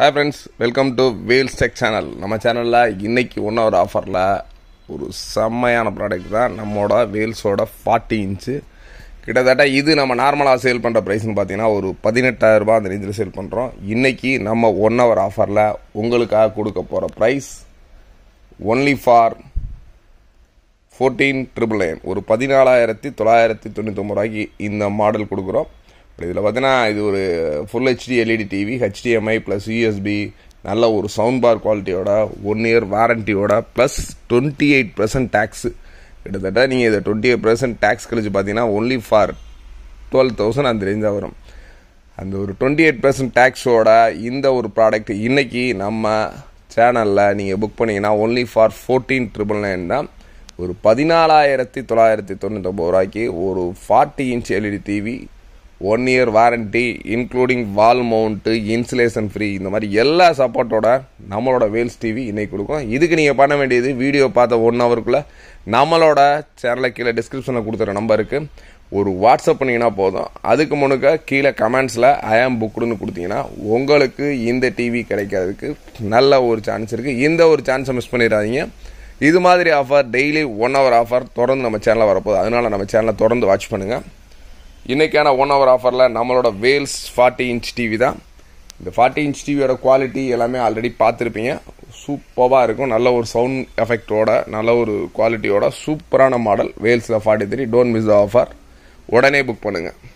hi friends welcome to Vels tech channel நம்ம சேனலில் இன்றைக்கி ஒன் ஹவர் ஆஃபரில் ஒரு செம்மையான ப்ராடக்ட் தான் நம்மளோட வேல்ஸோட ஃபார்ட்டி இன்ச்சு கிட்டத்தட்ட இது நம்ம நார்மலாக சேல் பண்ணுற ப்ரைஸ்னு பார்த்தீங்கன்னா ஒரு பதினெட்டாயிரரூபா அந்த ரேஞ்சில் சேல் பண்ணுறோம் இன்றைக்கி நம்ம ஒன் ஹவர் ஆஃபரில் உங்களுக்காக கொடுக்க போகிற price only for fourteen triple nine ஒரு பதினாலாயிரத்தி தொள்ளாயிரத்தி தொண்ணூற்றொம்பது ரூபாய்க்கு இந்த மாடல் கொடுக்குறோம் பட் இதில் பார்த்தீங்கன்னா இது ஒரு full HD LED TV HDMI plus USB நல்ல ஒரு சவுண்ட் பார் குவாலிட்டியோட ஒன் இயர் வாரண்டியோட plus twenty eight percent tax கிட்டத்தட்ட நீங்கள் இதை டுவெண்ட்டி எயிட் பர்சன்ட் டேக்ஸ் கழிச்சு பார்த்தீங்கன்னா ஒன்லி ஃபார் டுவெல் தௌசண்ட் அந்த ரேஞ்சாக வரும் அந்த ஒரு டுவெண்ட்டி எயிட் பர்சன்ட் டேக்ஸோட இந்த ஒரு ப்ராடக்ட் இன்றைக்கி நம்ம சேனலில் நீங்கள் புக் பண்ணிங்கன்னா only for fourteen triple nine தான் ஒரு பதினாலாயிரத்தி தொள்ளாயிரத்தி தொண்ணூற்றொம்பது ரூபாய்க்கு ஒரு forty inch LED TV one year warranty including wall mount installation free இந்த மாதிரி எல்லா சப்போர்ட்டோட நம்மளோட வேல்ஸ் டிவி இன்றைக்கி கொடுக்கும் இதுக்கு நீங்கள் பண்ண வேண்டியது வீடியோ பார்த்த ஒன் ஹவருக்குள்ளே நம்மளோட சேனலை கீழே டிஸ்கிரிப்ஷனில் கொடுத்துற நம்பருக்கு ஒரு வாட்ஸ்அப் பண்ணிங்கன்னா போதும் அதுக்கு முன்னுக்க கீழே கமெண்ட்ஸில் ஐஆம் புக்குடுன்னு கொடுத்தீங்கன்னா உங்களுக்கு இந்த டிவி கிடைக்கிறதுக்கு நல்ல ஒரு சான்ஸ் இருக்குது இந்த ஒரு சான்ஸை மிஸ் பண்ணிடாதீங்க இது மாதிரி offer daily one hour offer தொடர்ந்து நம்ம சேனலில் வரப்போகுது அதனால் நம்ம சேனலை தொடர்ந்து வாட்ச் பண்ணுங்கள் இன்றைக்கான ஒன் ஹவர் ஆஃபரில் நம்மளோட வேல்ஸ் ஃபார்ட்டி இன்ச் டிவி தான் இந்த ஃபார்ட்டி இன்ச் டிவியோட குவாலிட்டி எல்லாமே ஆல்ரெடி பார்த்துருப்பீங்க சூப்பராக இருக்கும் நல்ல ஒரு சவுண்ட் எஃபெக்டோட நல்ல ஒரு குவாலிட்டியோட சூப்பரான மாடல் வேல்ஸில் forty three don't miss the offer உடனே புக் பண்ணுங்கள்